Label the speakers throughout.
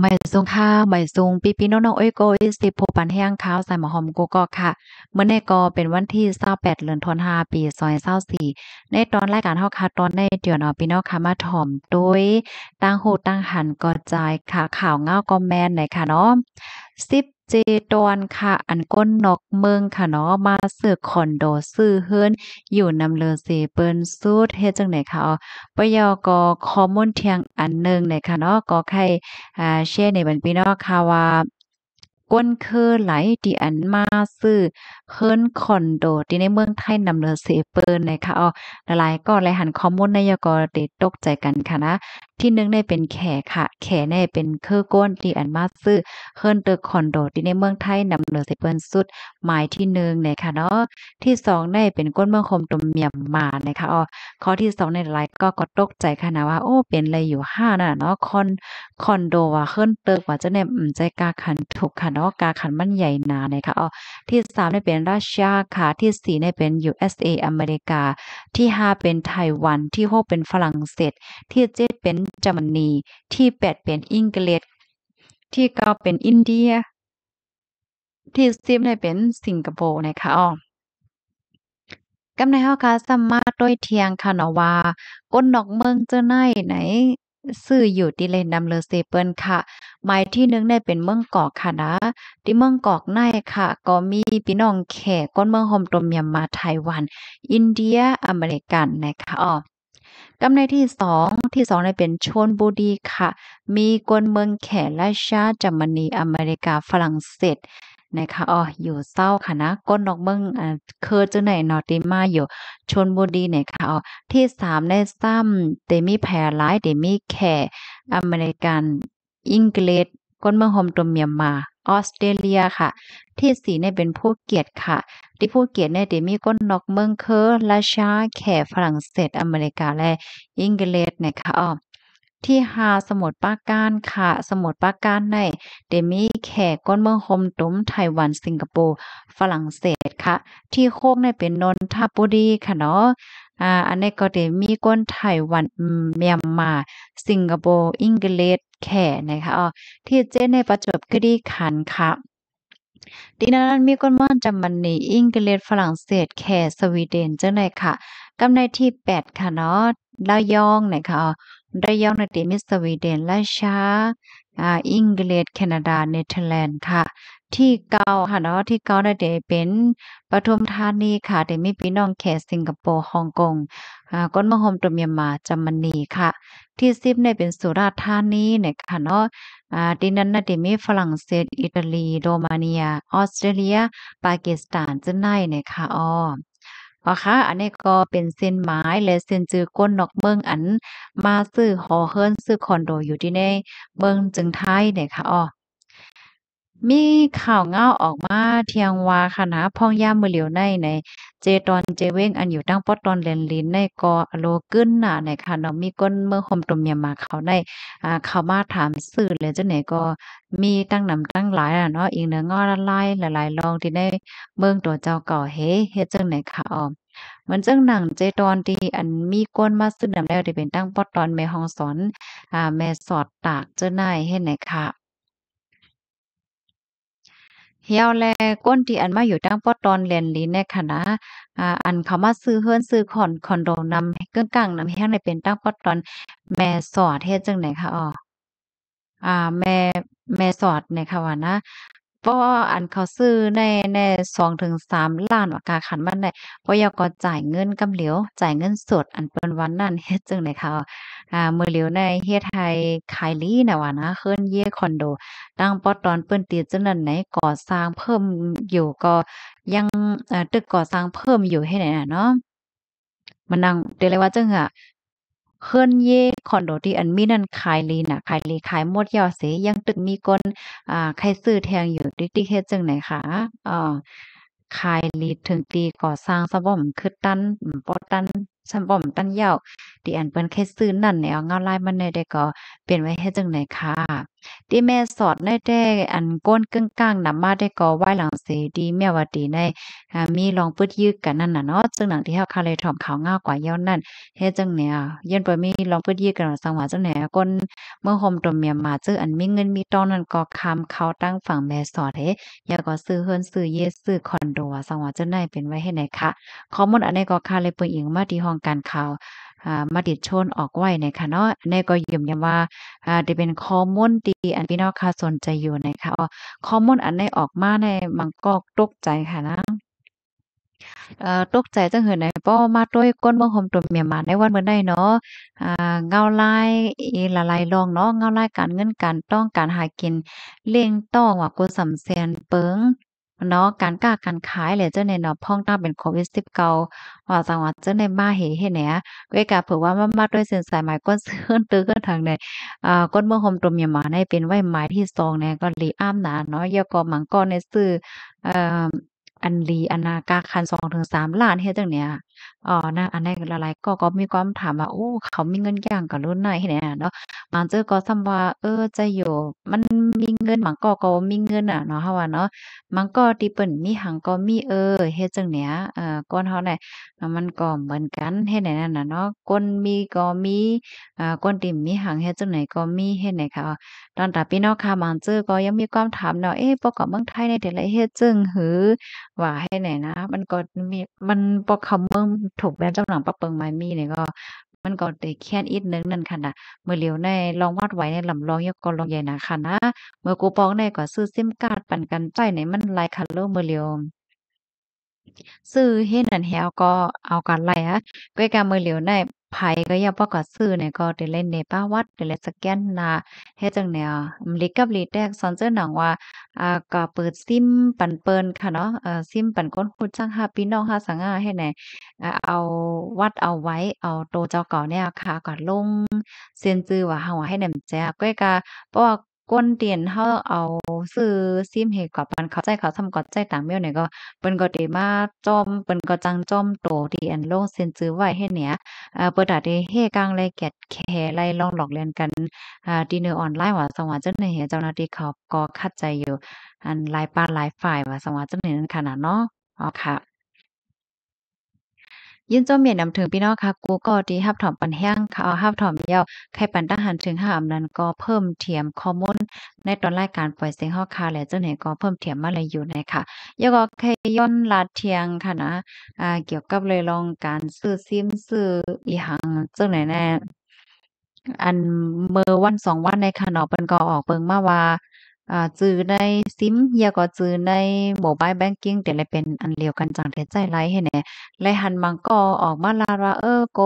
Speaker 1: ไม่ทรงค่าไม่ทรงปีปีน้องๆโอ้ยโกอิสิโพปันแห้งข้าวใส่หมอหอมกูก็ค่ะเมื่อในก็เป็นวันที่28เดือนธันวาปีซอยเศร้าสี่ในตอนรายการเฮาค่ะ ตอนใน เดี๋ยว เนาะพี่น้อง ค่ะ มาถ่อมด้วยตั้งโหตั้งหันก็จายค่ะข่าวเงาก็แมนไหนค่ะเนาะ10เจดอนค่ะ อันก้นนกเมืองค่ะเนาะ มาเสืออคอนโดซื้อเฮือนอยู่นำเลอเซเปิ้นสูดเฮ็ดจังไหนค่ะปยอกอคอมมอนเทียงอันนึงในค่ะเนาะก็ใคร อ่าแชร์ในบันพี่น้องค่ะว่าก้นเคอไหลดีอันมาซื้อเคิร์นคอนโดที่ในเมืองไทยนำเนอเสเปิลนะคะะอ๋อหลายก็หลยหันคอมมูนในยกอเดตกใจกันค่ะนะ ที่หนึ่งได้เป็นแขกค่ะ แขกดนเป็นเคอก้นดีอันมาซื้อเคิร์นเตอร์คอนโดที่ในเมืองไทยนำเนอเสเปิลสุดหมายที่หนึ่งเะยค่ะเนาะที่สองได้เป็นก้นเมืองคมตมเมียมมาเะยค่ะอ๋อข้อที่สองในหลายก็ก็ตกใจค่ะนะว่า โอ้ เป็นอะไรอยู่ห้าน่ะเนาะคอนคอนโดว่าเคิร์นเตอร์กว่าจะเนี่ยใจกาขันถูกขันนาะกาขันมันใหญ่นาเลยค่ะอ๋อที่สามเนี่ยเป็นรัสเซียค่ะ ที่สี่เนี่ยเป็น USA อเมริกา ที่ห้าเป็นไต้หวัน ที่หกเป็นฝรั่งเศสที่เจ็ดเป็นเยอรมนีที่แปดเป็นอังกฤษที่เก้าเป็นอินเดีย ที่สิบเนี่ยเป็นสิงคโปร์นะคะอ๋อกำในเฮาค่ะสามารถด้วยเทียงค่ะเนาะว่าก้นดอกเมืองเจอไหนไหนซื่ออยู่ที่เลนนำเลอเซเปิลค่ะ หมายที่นึงได้เป็นเมืองกอกค่ะนะที่เมืองกอกในค่ะ ก็มีพี่น้องแขกก้นเมืองโฮมตมยมมาไต้หวัน อินเดีย อเมริกัน นะคะ อ๋อกำในที่สอง ที่สองในเป็นชนบุรีค่ะ มีกวนเมืองแขกและชาติจามนี อเมริกา ฝรั่งเศสนะคะอ๋อ อยู่เศร้าค่ะนะ ก้นนอกเมืองอ่าเคยจังไหนนอติมาอยู่ ชนบุรีเนี่ยค่ะอ๋อ ที่สามได้ซ้ำเดมี่แพรร้ายเดมี่แขอเมริกันอังกฤษก้นเมืองโฮมตัวเมียมา ออสเตรเลีย ค่ะ ที่สี่เนี่ยเป็นผู้เกียรติค่ะ ที่ผู้เกียรติเนี่ยเดมี่ก้นนอกเมืองเคอราชาแขฝรั่งเศส อเมริกาและอังกฤษเนี่ยค่ะอ๋อที่หาสมุดปาการค่ะ สมุดปาการในเดมีแขกก้นเมืองคมตุ้มไต้หวัน สิงคโปร์ฝรั่งเศสค่ะ ที่โคกในเป็นนนทบุรีค่ะเนาะอ่า อันนี้ก็เดมีก้นไต้หวันเมียนมาสิงคโปร์อังกฤษแขกนะคะอ๋อที่เจในประจบคีรีขันค่ะดีนั้นมีก้นเมืองจำมันนีอังกฤษฝรั่งเศสแขกสวีเดนเจ้าไหนค่ะกาในที่8ค่ะเนาะลายองไหนค่ะได้ยองในติมิสวีเดนและชาอ่าอังกฤษแคนาดาเนเธอร์แลนด์ค่ะ ที่เก้าค่ะเนาะที่เก้าในเดเป็นปทุมธานีค่ะเดมิปีน้องแขสิงคโปร์ฮ่องกงอ่าก้นมะฮอมตุมยามาจัมมนีค่ะ ที่สิบในเป็นสุราษฎร์ธานีเนี่ยค่ะเนาะอ่าดินันนาเดมิฝรั่งเศสอิตาลีโรมาเนียออสเตรเลีย ปากีสถานจะไนเนี่ยค่ะอ้อพ่าค่ะ อันนี้ก็เป็นเส้นไม้และเส้นจือก้นนอกเมืองอันมาซื้อหอเฮิรนซื้อคอนโดอยู่ที่ในเมืองจึงไทยเนี่ยค่ะอ๋อ มีข่าวเงาออกมาเทียงว่าคณะพ่องย่ามือเหลียวในในเจตอน เจเว้งอันอยู่ตั้งปอตอนเลนลินในกอโลกึ้นน่ะไหนค่ะเนาะมีก้นเมื่อคมตุมเมียมาเขาได้อ่าเขามาถามสื่อเลยเจ้าไหนก็มีตั้งนำตั้งหลายอ่ะเนาะอีกเนื้องอละลายหลายๆลองที่ได้เมืองตัวเจ้าเก่าเฮเฮ็ดจังไหนค่ะออมมันจังหนังเจตอนที่อันมีก้นมาซึ่งนำแล้วที่เป็นตั้งปอตอนแม่ห้องสอนอ่าแม่สอดตากเจ้านายเฮ็ดไหนค่ะเฮียวแลก้นที่อันมาอยู่ตั้งปอตอนแลนลีในคณะออันเขามาซื้อ เฮือนซื้อขอนคอนโดนำเกื้องกลางนำแห้งในเป็นตั้งปอตอน แม่สอดเฮ็ดจังไหนคะอ๋ออ่าแม่แม่สอดในค่ะว่านะพราะว่าอันเขาซื้อในในสองถึงสามล้านว่ากาขันมันได้พอยก็จ่ายเงินกำเหลียว จ่ายเงินสดอันเปิ้นวันนั้นเฮ็ดจึงไหนค่ะ อ่าเมื่อเหลียวในเฮ็ดไทยขายลีนะว่านะเคลื่อนเย่คอนโด ตั้งปอตอนเปิ้นตีจึงนั้นไหนก่อสร้างเพิ่มอยู่ก็ยังอ่าตึกก่อสร้างเพิ่มอยู่ให้ไหนนะเนาะมันนั่งเดี๋ยวเลยว่าจึงอ่ะเพิ่นเยคอนโดที่อันมีนั่นขายลีน่ะขายลีขายหมดยาวเสียยังตึกมีก้นอ่าใครซื้อแทงอยู่ดิดิเฮ็ดจังไหนคะอ่าขายลีถึงตีก่อสร้างสะบ่มคือตันปอตันฉันบ่มตั้นเียวดีอันเปิ้นแค่ซื้อนั่นแนวเงาลายมันในได้ก็เปลี่ยนไว้ให้จังไหนค่ะดีแม่สอดได้แด้อันก้นกึ่งกลางนำมาได้ก็ไหว้หลังเสดีแม่ว่าดีในมีลองปึดยึกกันนั่นน่ะเนาะซึ่งหลังที่เฮาคาเลยถอมขาวงากว่าย้อนนั่นเฮ็ดจังแนวยยอนบ่มีลองปึดยึกกันสังหวะจังไหนก้นเมื่อห่มตมเมียมาซื้ออันมีเงินมีตองนั่นก็คำเขาตั้งฝั่งแม่สอดเฮ้อย่าก็ซื้อเฮือนซื้อเยซื้อคอนโดสังหวะจังไหนเป็นไว้ให้ไหนคะข้อมูลอันนี้ก็คาเลยเปิ้นอิงมาที่หงองการข่าวมาดิดชนออกไว้ในคคะเนาะในก็ยืมยันว่าจะเป็นข้อมูลตีอันพี่น้องค่ะสนใจอยู่ในค่ะข้อมูลอันใน้ออกมาในมังกอกตกใจค่ะนะตกใจจังเหินไหนป้อมาด้วยก้นเมืองหมตัวเมียมาในวันเมื่อใดเนาะเงาลายอีละลายรองเนาะเงาลายการเงินการต้องการหากินเลี้ยงต้องว่ากูสำเสียนเปิงเนาะการกล้าการขายเลยเจ้าในเนาะพ่องตั้งเป็นโควิดสิบเก้าว่าจังหวัดเจ้าในมาเหเฮ็ดเนี่ยด้วยกาเผื่อว่ามามาด้วยเส้นสายหมายก้นเสื้อตื้อกันทางในอ่าก้นเมื่อหมตมยามาในเป็นไว้หมายที่ซองเนี่ยก็รีอ้ามหนาเนาะเยอก็มังก้อนในซื้อเอ่ออันลีอันนากาคันสองถึงสามล้านเฮ็ดจังเนี่ยอ๋อนาอันัหนหลายๆก็ก็มีความถามว่าโอ้เขามีเงินอย่างกับรุ่นหนเนี่ยเนาะบางเจอก็ซ้าว่า เออจะอยู่มันมีเงินบางก็ก็มีเงินอ่ะเนาะเฮาว่าเนาะมังก็ติเปิ้นมีหังก็มีเออเฮ็ดจังเนี่ยเอ่อก้นเฮาี่ยมันก็เหมือนกันเฮ็ดไหนนั่นน่ะเนาะก้นมีก็มีอ่าก้นติ่มมีหังเฮ็ดจังไหนก็มีเฮ็ดไหนค่ะตอนตาพี่น้องค่ะบางเจอก็ยังมีความถามเนาะเอ๊ะวกก็เมืองไทยในแต่ละเฮ็ดจึงหือว่าให้ไหนนะ มันก็มี มันปอกคำเมื่อถูกแบนเจ้าหนังปะเปิงไม้มีเนี่ยก็มันก็ได้แค่นอีกนึงนั่นค่ะนะเมื่อเลียวในลองวาดไว้ในลำลองยกกลองใหญ่นะค่ะนะ เมื่อกูปองในก็ซื้อซิมการ์ดปั่นกันใจไหนมันลายคันเลอร์เมื่อเลียวซื้อเฮ็ดนั่นแฮวก็เอากันไล่ฮะก้อยกามือเหลียวในไผก็ย่งปอกอดซื้อเนี่ยก็ได้เล่นในป้าวัดได้เล่นสแกนนาเฮ้จังแนวอลีกกับลีแดกซอนเจ้าหนังว่าอ่าก็เปิดซิมปันเปิลนค่ะเนาะเอ่อซิมปันก้นคุณจ้างห้ปีน้องห้าสังฆาให้ไ่นเอาวัดเอาไว้เอาโตเจ้าเก่าเนี่ยค่ะกนลงเซียนซื้อว่าหัวะให้แหนมแจ้ก้ยก็เพราะว่ก้นเตียนเฮาเอาซื้อซิมเฮกอบปันเข้าใจเขาทำกดใจต่างเมียวหนี่ก็เปิ้นก็ได้มาจอมเปิ้นก็จังจอมโตดีอันลงเซ็นซื้อไว้ให้เนี่ยเอ่อเปิดดาได้เฮกลางไลแกดแคไลลองหลอกเรียนกันอ่าดินเนอร์ออนไลน์ว่าสังว่าจังได๋เจ้าหน้าที่เขาก็คัดใจอยู่ อันหลายปาหลายฝ่ายว่าสัว่าจังได้นั้นขนาดเนาะอ๋อค่ะยินจ้มเมียนำถึงพี่น้องค่ะกูก็ดีฮับถอมปันแห้งค่ะเอาฮับถอมเยยวใครปันทหันถึงห้ามนั้นก็เพิ่มเทียมข้อมูล ในตอนรายการปล่อยเสียงฮอกคา และเจ้าไหนก็เพิ่มเทียมมาเลยอยู่ในค่ะ ยก็ใครย้อนลาดเทียงค่ะนะอ่า เกี่ยวกับเลยลองการซื้อซิม ซื้ออีหังเจ้าไหนแน่อันเมื่อวันสองวันในขนอเปิ้นก็ออกเปิงมาว่าอ่าจื้อในซิมยาก็จื้อในโมบายแบงกิ้งแต่ละเป็นอันเดียวกันจังแต่ใจไหลให้แน่และหันมังก็ออกมาลาว่า เออโก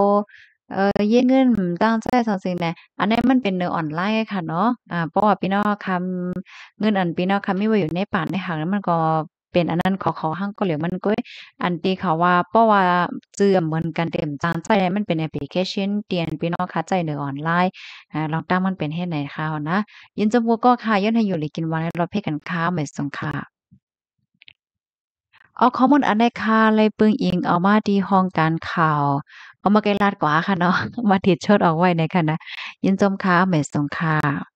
Speaker 1: เออเยื่เงินตั้งใจสังสิ่งแน่อันนี้มันเป็นเนื้อออนไลน์ค่ะเนาะอ่าเพราะว่าพี่น้องคำเงินอันพี่น้องคำไม่ว้อยู่ในป่านในหางแล้วมันก็เป็นอันนั้นขอขอหั่งก็เหลียวมันก้ยอันที่เขาว่าเพราะว่าเจือเหมือนกันเต็มจานใจมันเป็นแอปพลิเคชันเตียนพี่น้องค่ะใจเหนือออนไลน์อ่าลองตั้งมันเป็นเฮ็ดไหนค่ะนะ ยินจมูกก็ค่ะย้อนให้อยู่หือกินวันเราเพ่กันค้าเหมือนสงค่ะเอาข้อมูลอันใดค่ะเลยปึงอิงเอามาที่ห้องการข่าวเอามาไกลลาดกว่าค่ะเนาะมาติดชดออกไว้ในค่ะนะยินจมค่ะเหมือนสงค่ะ